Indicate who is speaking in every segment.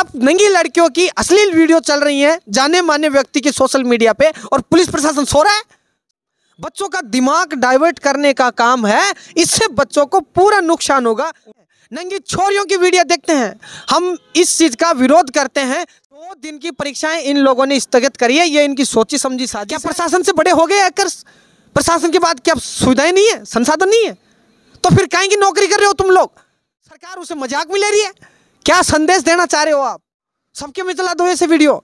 Speaker 1: आप नंगी लड़कियों की अश्लील वीडियो चल रही है जाने माने व्यक्ति की सोशल मीडिया पे और पुलिस प्रशासन सो रहा है बच्चों का दिमाग डाइवर्ट करने का काम है इससे बच्चों को पूरा नुकसान होगा नंगी छोरियों की वीडियो देखते हैं हम इस चीज का विरोध करते हैं दो तो दिन की परीक्षाएं इन लोगों ने स्थगित करी है ये इनकी सोची समझी साझी क्या प्रशासन से बड़े हो गए अगर प्रशासन के बाद क्या सुविधाएं नहीं है संसाधन नहीं है तो फिर कहेंगे नौकरी कर रहे हो तुम लोग सरकार उसे मजाक में ले रही है क्या संदेश देना चाह रहे हो आप सबके में चला दो ऐसे वीडियो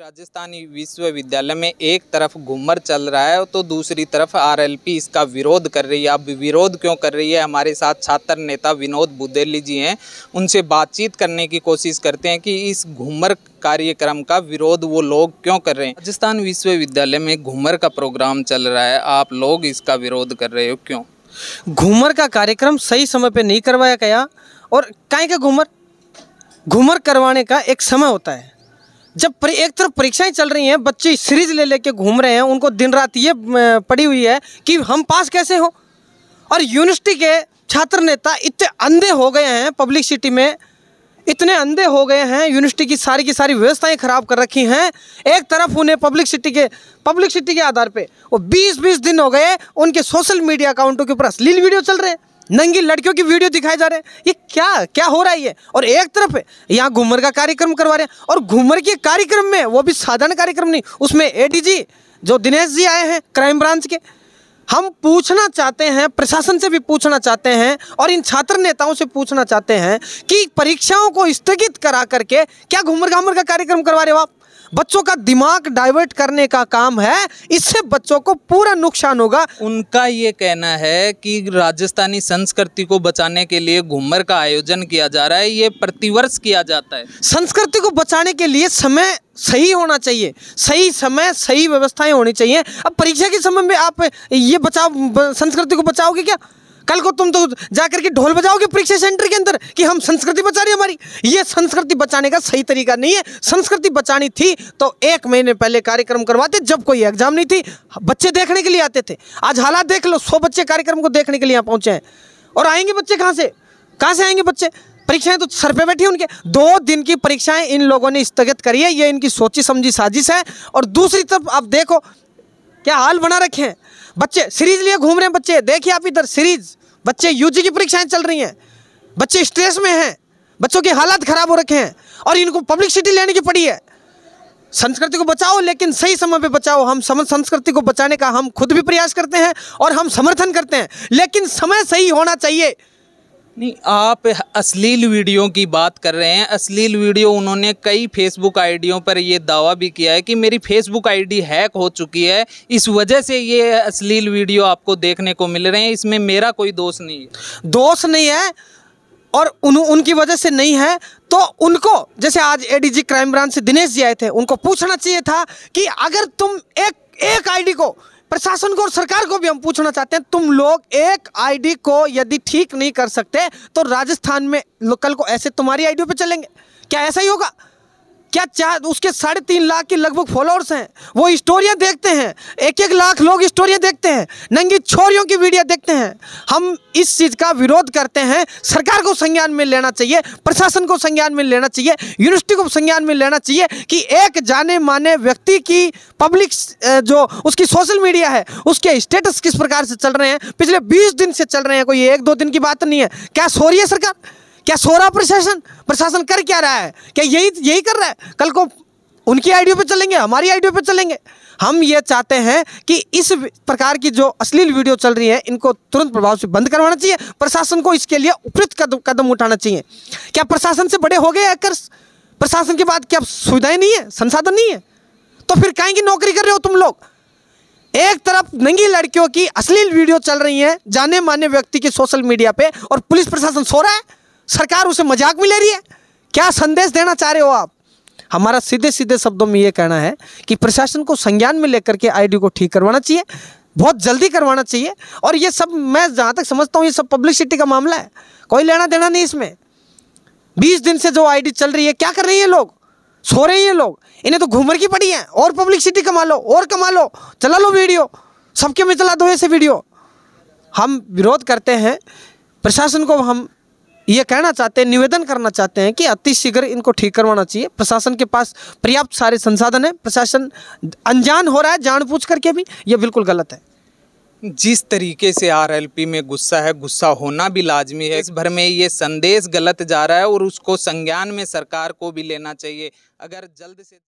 Speaker 2: राजस्थानी विश्वविद्यालय में एक तरफ घूमर चल रहा है तो दूसरी तरफ आरएलपी इसका विरोध कर रही है अब विरोध क्यों कर रही है हमारे साथ छात्र नेता विनोद बुदेली जी हैं उनसे बातचीत करने की कोशिश करते हैं कि इस घूमर कार्यक्रम का विरोध वो लोग क्यों कर रहे हैं राजस्थान विश्वविद्यालय में घूमर का प्रोग्राम चल रहा है आप लोग इसका विरोध कर रहे हो क्यों
Speaker 1: घूमर का कार्यक्रम सही समय पर नहीं करवाया गया और काय का घूमर घूमर करवाने का एक समय होता है जब एक तरफ परीक्षाएं चल रही हैं बच्चे सीरीज ले लेके घूम रहे हैं उनको दिन रात ये पड़ी हुई है कि हम पास कैसे हो और यूनिवर्सिटी के छात्र नेता इतने अंधे हो गए हैं पब्लिक सिटी में इतने अंधे हो गए हैं यूनिवर्सिटी की सारी की सारी व्यवस्थाएं खराब कर रखी हैं एक तरफ उन्हें पब्लिक सिटी के पब्लिक सिटी के आधार पे वो 20-20 दिन हो गए उनके सोशल मीडिया अकाउंटों के ऊपर अश्लील वीडियो चल रहे हैं नंगी लड़कियों की वीडियो दिखाए जा रहे हैं ये क्या क्या हो रहा है ये और एक तरफ यहाँ घूमर का कार्यक्रम करवा रहे हैं और घूमर के कार्यक्रम में वो भी साधारण कार्यक्रम नहीं उसमें ए जो दिनेश जी आए हैं क्राइम ब्रांच के हम पूछना चाहते हैं प्रशासन से भी पूछना चाहते हैं और इन छात्र नेताओं से पूछना चाहते हैं कि परीक्षाओं को स्थगित करा करके क्या घूमर घामर का कार्यक्रम करवा रहे हो आप बच्चों का दिमाग डाइवर्ट करने का काम है इससे बच्चों को पूरा नुकसान होगा उनका ये कहना है
Speaker 2: कि राजस्थानी संस्कृति को बचाने के लिए घूमर का आयोजन किया जा रहा है ये प्रतिवर्ष किया जाता है
Speaker 1: संस्कृति को बचाने के लिए समय सही होना चाहिए सही समय सही व्यवस्थाएं होनी चाहिए अब परीक्षा के समय में आप ये बचाव संस्कृति को बचाओगे क्या कल को तुम तो जाकर के ढोल बजाओगे परीक्षा सेंटर के अंदर कि हम संस्कृति बचा रही हमारी ये संस्कृति बचाने का सही तरीका नहीं है संस्कृति बचानी थी तो एक महीने पहले कार्यक्रम करवाते जब कोई एग्जाम नहीं थी बच्चे देखने के लिए आते थे आज हालात देख लो सौ बच्चे कार्यक्रम को देखने के लिए यहाँ पहुँचे हैं और आएंगे बच्चे कहाँ से कहाँ से आएंगे बच्चे परीक्षाएं तो सर पे बैठी उनके दो दिन की परीक्षाएं इन लोगों ने स्थगित करी है ये इनकी सोची समझी साजिश है और दूसरी तरफ आप देखो क्या हाल बना रखे हैं बच्चे सीरीज लिए घूम रहे हैं बच्चे देखिए आप इधर सीरीज बच्चे यूजी की परीक्षाएं चल रही हैं बच्चे स्ट्रेस में हैं बच्चों की हालात खराब हो रखे हैं और इनको पब्लिसिटी लेने की पड़ी है संस्कृति को बचाओ लेकिन सही समय पे बचाओ हम समझ संस्कृति को बचाने का हम खुद भी प्रयास करते हैं और हम समर्थन करते हैं लेकिन समय सही होना चाहिए
Speaker 2: नहीं आप अश्लील वीडियो की बात कर रहे हैं अश्लील वीडियो उन्होंने कई फेसबुक आईडियों पर यह दावा भी किया है कि मेरी फेसबुक आईडी हैक हो चुकी है इस वजह से ये अश्लील वीडियो आपको देखने को मिल रहे हैं इसमें मेरा कोई दोष नहीं है
Speaker 1: दोष नहीं है और उन उनकी वजह से नहीं है तो उनको जैसे आज एडीजी क्राइम ब्रांच से दिनेश जी आए थे उनको पूछना चाहिए था कि अगर तुम एक एक आईडी को प्रशासन को और सरकार को भी हम पूछना चाहते हैं तुम लोग एक आईडी को यदि ठीक नहीं कर सकते तो राजस्थान में लोकल को ऐसे तुम्हारी आईडी पे चलेंगे क्या ऐसा ही होगा क्या चार उसके साढ़े तीन लाख के लगभग फॉलोअर्स हैं वो स्टोरियाँ देखते हैं एक एक लाख लोग स्टोरियाँ देखते हैं नंगी छोरियों की वीडियो देखते हैं हम इस चीज़ का विरोध करते हैं सरकार को संज्ञान में लेना चाहिए प्रशासन को संज्ञान में लेना चाहिए यूनिवर्सिटी को संज्ञान में लेना चाहिए कि एक जाने माने व्यक्ति की पब्लिक जो उसकी सोशल मीडिया है उसके स्टेटस किस प्रकार से चल रहे हैं पिछले बीस दिन से चल रहे हैं कोई एक दो दिन की बात नहीं है क्या सो रही है सरकार क्या सो रहा प्रशासन प्रशासन कर क्या रहा है क्या यही यही कर रहा है कल को उनकी आईडियो पे चलेंगे हमारी आईडियो पे चलेंगे हम ये चाहते हैं कि इस प्रकार की जो अश्लील वीडियो चल रही है इनको तुरंत प्रभाव से बंद करवाना चाहिए प्रशासन को इसके लिए उपयुक्त कदम कदम उठाना चाहिए क्या प्रशासन से बड़े हो गए आकर प्रशासन के बाद क्या सुविधाएं नहीं है संसाधन नहीं है तो फिर कहें नौकरी कर रहे हो तुम लोग एक तरफ नंगी लड़कियों की अश्लील वीडियो चल रही है जाने माने व्यक्ति की सोशल मीडिया पे और पुलिस प्रशासन सो रहा है सरकार उसे मजाक में ले रही है क्या संदेश देना चाह रहे हो आप हमारा सीधे सीधे शब्दों में ये कहना है कि प्रशासन को संज्ञान में लेकर के आईडी को ठीक करवाना चाहिए बहुत जल्दी करवाना चाहिए और ये सब मैं जहाँ तक समझता हूँ ये सब पब्लिसिटी का मामला है कोई लेना देना नहीं इसमें बीस दिन से जो आई चल रही है क्या कर रही है लोग सो रहे हैं लोग इन्हें तो घूमर की पड़ी है और पब्लिसिटी कमा लो और कमा लो चला लो वीडियो सबके में चला दो ऐसे वीडियो हम विरोध करते हैं प्रशासन को हम ये कहना चाहते हैं निवेदन करना चाहते हैं कि शीघ्र इनको ठीक करवाना चाहिए प्रशासन के पास पर्याप्त सारे संसाधन है प्रशासन अनजान हो रहा है जानबूझ करके भी ये बिल्कुल गलत है
Speaker 2: जिस तरीके से आरएलपी में गुस्सा है गुस्सा होना भी लाजमी है इस भर में ये संदेश गलत जा रहा है और उसको संज्ञान में सरकार को भी लेना चाहिए अगर जल्द से